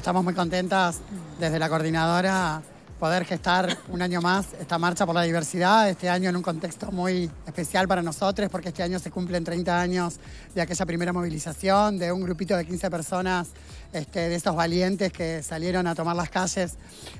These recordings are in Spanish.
Estamos muy contentas desde la coordinadora poder gestar un año más esta marcha por la diversidad, este año en un contexto muy especial para nosotros, porque este año se cumplen 30 años de aquella primera movilización, de un grupito de 15 personas, este, de esos valientes que salieron a tomar las calles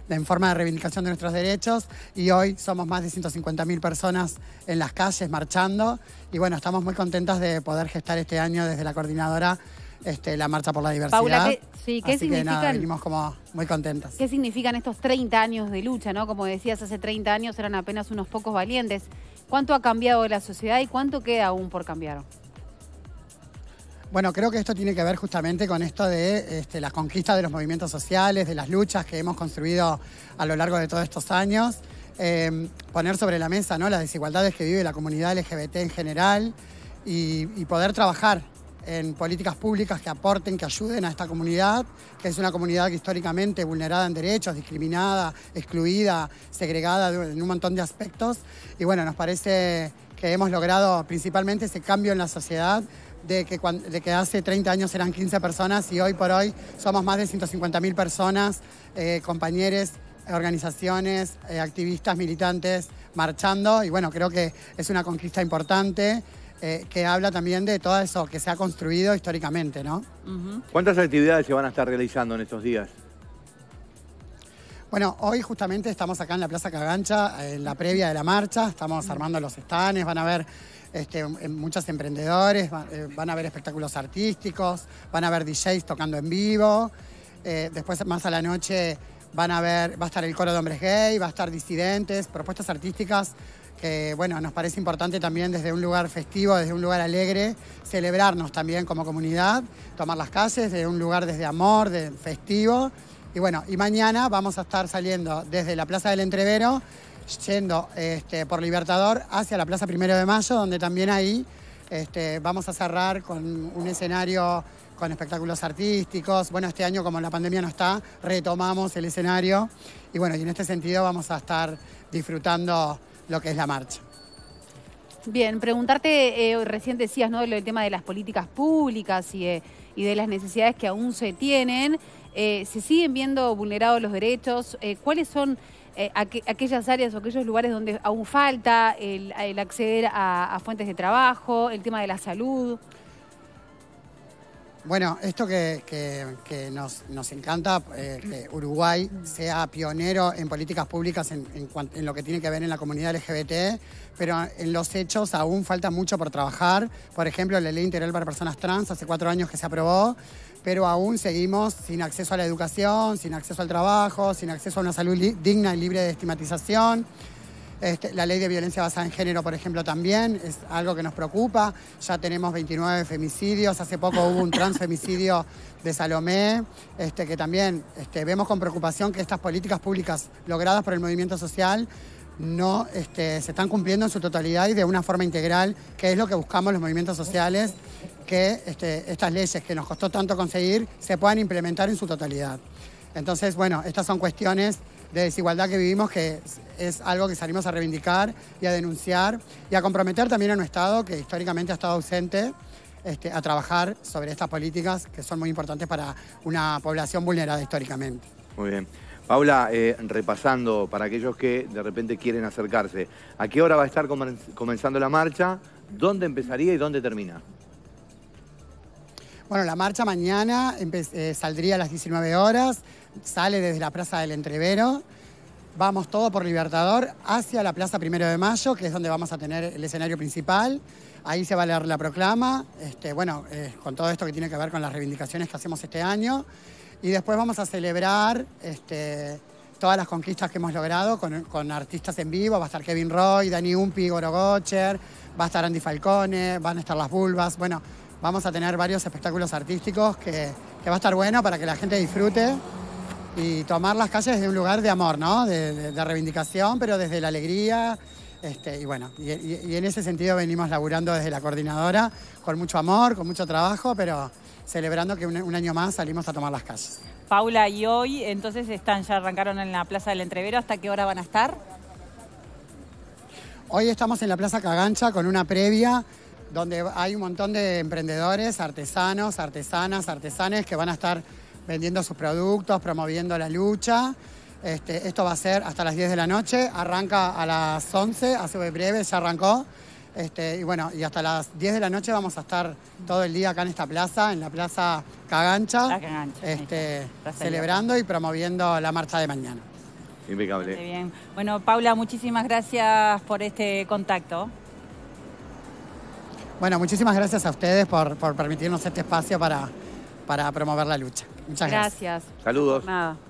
en forma de reivindicación de nuestros derechos, y hoy somos más de 150.000 personas en las calles marchando, y bueno, estamos muy contentas de poder gestar este año desde la coordinadora este, la Marcha por la Diversidad. Paula, ¿qué, sí, significan? venimos como muy contentos. ¿Qué significan estos 30 años de lucha, no? Como decías, hace 30 años eran apenas unos pocos valientes. ¿Cuánto ha cambiado la sociedad y cuánto queda aún por cambiar? Bueno, creo que esto tiene que ver justamente con esto de este, las conquistas de los movimientos sociales, de las luchas que hemos construido a lo largo de todos estos años. Em, poner sobre la mesa ¿no? las desigualdades que vive la comunidad LGBT en general y poder trabajar en políticas públicas que aporten, que ayuden a esta comunidad, que es una comunidad que históricamente vulnerada en derechos, discriminada, excluida, segregada en un montón de aspectos. Y bueno, nos parece que hemos logrado principalmente ese cambio en la sociedad de que, cuando, hace 30 años eran 15 personas y hoy por hoy somos más de 150.000 personas, eh, compañeros, organizaciones, eh, activistas, militantes, marchando. Y bueno, creo que es una conquista importante. Eh, que habla también de todo eso que se ha construido históricamente, ¿no? ¿Cuántas actividades se van a estar realizando en estos días? Bueno, hoy justamente estamos acá en la Plaza Cagancha, en la previa de la marcha, estamos armando los stands, van a haber este, eh, muchos emprendedores, eh, van a haber espectáculos artísticos, van a haber DJs tocando en vivo, después más a la noche van a ver, va a estar el coro de hombres gay, va a estar disidentes, propuestas artísticas que eh, bueno, nos parece importante también desde un lugar festivo, desde un lugar alegre, celebrarnos también como comunidad, tomar las calles desde un lugar desde amor, de festivo. Y bueno, y mañana vamos a estar saliendo desde la Plaza del Entrevero, yendo este, por Libertador hacia la Plaza Primero de Mayo, donde también ahí este, vamos a cerrar con un escenario con espectáculos artísticos. Bueno, este año como la pandemia no está, retomamos el escenario. Y bueno, y en este sentido vamos a estar disfrutando lo que es la marcha. Bien, preguntarte, eh, recién decías, ¿no? El tema de las políticas públicas y, de las necesidades que aún se tienen. Eh, ¿Se siguen viendo vulnerados los derechos? Eh, ¿Cuáles son aquellas áreas o aquellos lugares donde aún falta el, acceder a fuentes de trabajo, el tema de la salud? Bueno, esto que, nos, nos, encanta, eh, que Uruguay sea pionero en políticas públicas en, en, lo que tiene que ver en la comunidad LGBT, pero en los hechos aún falta mucho por trabajar. Por ejemplo, la ley integral para personas trans hace cuatro años que se aprobó, pero aún seguimos sin acceso a la educación, sin acceso al trabajo, sin acceso a una salud digna y libre de estigmatización este, la ley de violencia basada en género, por ejemplo, también es algo que nos preocupa. Ya tenemos 29 femicidios. Hace poco hubo un transfemicidio de Salomé, este, que también este, vemos con preocupación que estas políticas públicas logradas por el movimiento social no se están cumpliendo en su totalidad y de una forma integral, que es lo que buscamos los movimientos sociales, que estas leyes que nos costó tanto conseguir se puedan implementar en su totalidad. Entonces, bueno, estas son cuestiones de desigualdad que vivimos, que es algo que salimos a reivindicar y a denunciar y a comprometer también a un Estado que históricamente ha estado ausente este, a trabajar sobre estas políticas que son muy importantes para una población vulnerada históricamente. Muy bien. Paula, eh, repasando para aquellos que de repente quieren acercarse, ¿a qué hora va a estar comenzando la marcha? ¿Dónde empezaría y dónde termina? Bueno, la marcha mañana eh, saldría a las 19 horas, sale desde la Plaza del Entrevero. Vamos todo por Libertador hacia la Plaza Primero de Mayo, que es donde vamos a tener el escenario principal. Ahí se va a leer la proclama, este, bueno, eh, con todo esto que tiene que ver con las reivindicaciones que hacemos este año. Y después vamos a celebrar este, todas las conquistas que hemos logrado con, artistas en vivo. Va a estar Kevin Roy, Dani Umpi, Goro Gotcher, va a estar Andy Falcone, van a estar las Bulbas. Bueno, Vamos a tener varios espectáculos artísticos que, que va a estar bueno para que la gente disfrute y tomar las calles desde un lugar de amor, ¿no? De, de, reivindicación, pero desde la alegría. Este, y bueno, y, en ese sentido venimos laburando desde la coordinadora con mucho amor, con mucho trabajo, pero celebrando que un, un, año más salimos a tomar las calles. Paula, y hoy entonces están, ya arrancaron en la Plaza del Entrevero, ¿hasta qué hora van a estar? Hoy estamos en la Plaza Cagancha con una previa donde hay un montón de emprendedores, artesanos, artesanas, artesanes que van a estar vendiendo sus productos, promoviendo la lucha. Este, esto va a ser hasta las 10 de la noche, arranca a las 11, hace breve ya arrancó. Este, y bueno, y hasta las 10 de la noche vamos a estar todo el día acá en esta plaza, en la plaza Cagancha, este, celebrando y promoviendo la marcha de mañana. Impecable. Bien. Bueno, Paula, muchísimas gracias por este contacto. Bueno, muchísimas gracias a ustedes por, permitirnos este espacio para, para promover la lucha. Muchas gracias. gracias. Saludos. Nada.